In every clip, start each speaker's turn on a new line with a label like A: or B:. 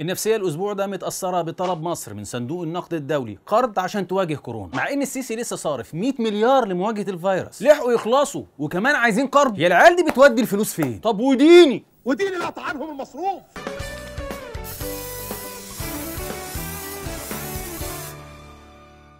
A: النفسية الأسبوع ده متأثرة بطلب مصر من صندوق النقد الدولي قرض عشان تواجه كورونا، مع إن السيسي لسه صارف 100 مليار لمواجهة الفيروس، لحقوا يخلصوا وكمان عايزين قرض، يا العيال دي بتودي الفلوس فين؟ طب وديني وديني لا عنهم المصروف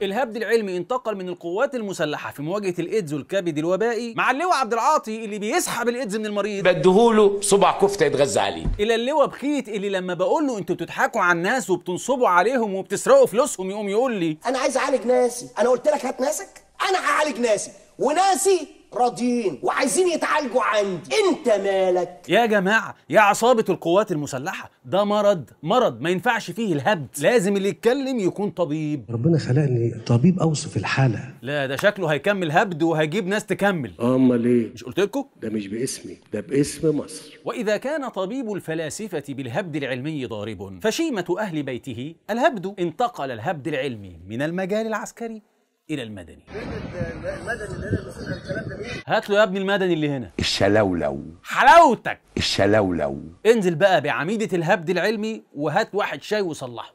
A: الهبد العلمي انتقل من القوات المسلحه في مواجهه الايدز والكبد الوبائي مع اللواء عبد العاطي اللي بيسحب الايدز من المريض بديهوله صبع كفته يتغذى عليه الى اللواء بخيت اللي لما بقول له انتوا بتضحكوا على الناس وبتنصبوا عليهم وبتسرقوا فلوسهم يقوم يقول لي انا عايز اعالج ناسي انا قلت لك هات ناسك انا هعالج ناسي وناسي راضيين وعايزين يتعالجوا عندي انت مالك يا جماعه يا عصابه القوات المسلحه ده مرض مرض ما ينفعش فيه الهبد لازم اللي يتكلم يكون طبيب
B: ربنا خلقني طبيب اوصف الحاله
A: لا ده شكله هيكمل هبد وهيجيب ناس تكمل امال ايه مش قلت لكم ده مش
B: باسمي ده باسم مصر
A: واذا كان طبيب الفلاسفه بالهبد العلمي ضارب فشيمه اهل بيته الهبد انتقل الهبد العلمي من المجال العسكري الى المدني هات له يا ابني المدني اللي هنا الشلولو حلاوتك الشلولو انزل بقى بعميده الهبد العلمي وهات واحد شاي وصلحه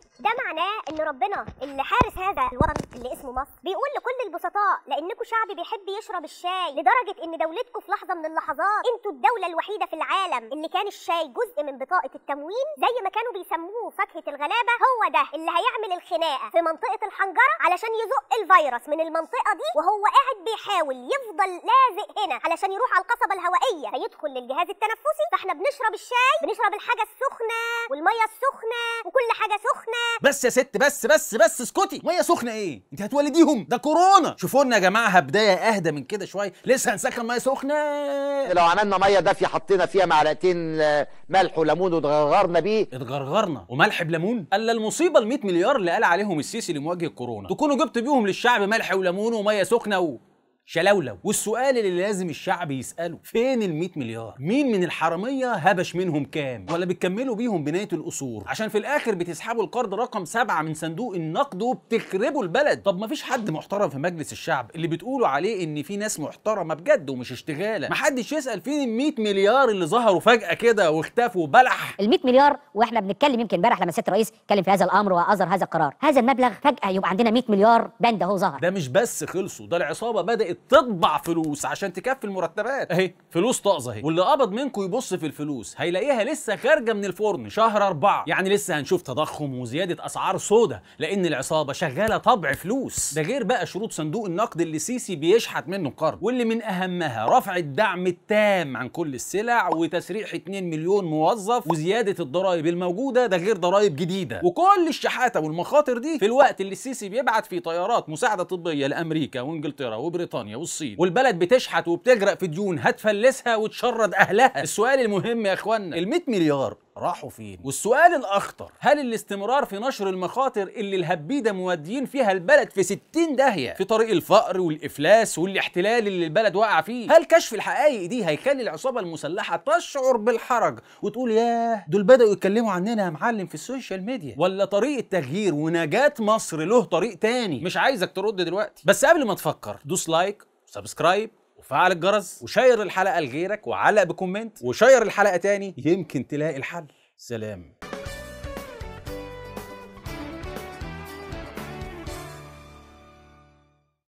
B: معناه ان ربنا اللي حارس هذا الوطن اللي اسمه مصر بيقول لكل البسطاء لانكم شعب بيحب يشرب الشاي لدرجه ان دولتكم في لحظه من اللحظات انتوا الدوله الوحيده في العالم اللي كان الشاي جزء من بطاقه التموين زي ما كانوا بيسموه فاكهه الغلابه هو ده اللي هيعمل الخناقه في منطقه الحنجره علشان يزق الفيروس من المنطقه دي وهو قاعد بيحاول يفضل لازق هنا علشان يروح على القصبه الهوائيه فيدخل للجهاز التنفسي فاحنا بنشرب الشاي بنشرب الحاجه السخنه والميه السخنه وكل
A: حاجه سخنه بس يا ست بس بس بس اسكتي ميه سخنه ايه انت هتولديهم ده كورونا شوفوا لنا يا جماعه بدايه اهدى من كده شويه لسه هنسخن ميه سخنه إيه، لو عملنا ميه دافيه حطينا فيها معلقتين آه، ملح وليمون واتغرغرنا بيه اتغرغرنا وملح بليمون الا المصيبه ال 100 مليار اللي قال عليهم السيسي لمواجهه كورونا تكونوا جبت بيهم للشعب ملح وليمون وميه سخنه و... شلولو والسؤال اللي لازم الشعب يساله فين ال 100 مليار مين من الحراميه هبش منهم كام ولا بتكملوا بيهم بنايه القصور عشان في الاخر بتسحبوا القرض رقم سبعة من صندوق النقد وبتخربوا البلد طب ما فيش حد محترم في مجلس الشعب اللي بتقولوا عليه ان في ناس محترمه بجد ومش اشتغاله ما حدش يسال فين ال 100 مليار اللي ظهروا فجاه كده واختفوا بلح
B: ال 100 مليار واحنا بنتكلم يمكن امبارح لما سياده الرئيس اتكلم في هذا الامر واظهر هذا القرار هذا المبلغ فجاه يبقى عندنا 100 مليار بند اهو ظهر ده
A: مش بس خلصوا ده العصابه بدات تطبع فلوس عشان تكفي المرتبات اهي فلوس طازه اهي واللي قبض منكم يبص في الفلوس هيلاقيها لسه خارجه من الفرن شهر أربعة يعني لسه هنشوف تضخم وزياده اسعار سودا لان العصابه شغاله طبع فلوس ده غير بقى شروط صندوق النقد اللي سيسي بيشحت منه القرض واللي من اهمها رفع الدعم التام عن كل السلع وتسريح 2 مليون موظف وزياده الضرائب الموجوده ده غير ضرائب جديده وكل الشحاته والمخاطر دي في الوقت اللي السيسي بيبعت فيه طيارات مساعده طبيه لامريكا وانجلترا وبريطانيا بريطانيا والصين والبلد بتشحت وبتغرق في ديون هتفلسها وتشرد اهلها السؤال المهم يا اخوانا ال 100 مليار راحوا فين والسؤال الاخطر هل الاستمرار في نشر المخاطر اللي الهبيده موديين فيها البلد في 60 داهيه في طريق الفقر والافلاس والاحتلال اللي البلد واقع فيه هل كشف الحقائق دي هيخلي العصابه المسلحه تشعر بالحرج وتقول ياه دول بداوا يتكلموا عننا يا معلم في السوشيال ميديا ولا طريق التغيير ونجاه مصر له طريق تاني مش عايزك ترد دلوقتي بس قبل ما تفكر دوس لايك سبسكرايب وفعل الجرس وشير الحلقه لغيرك وعلق بكومنت وشير الحلقه تاني يمكن تلاقي الحل سلام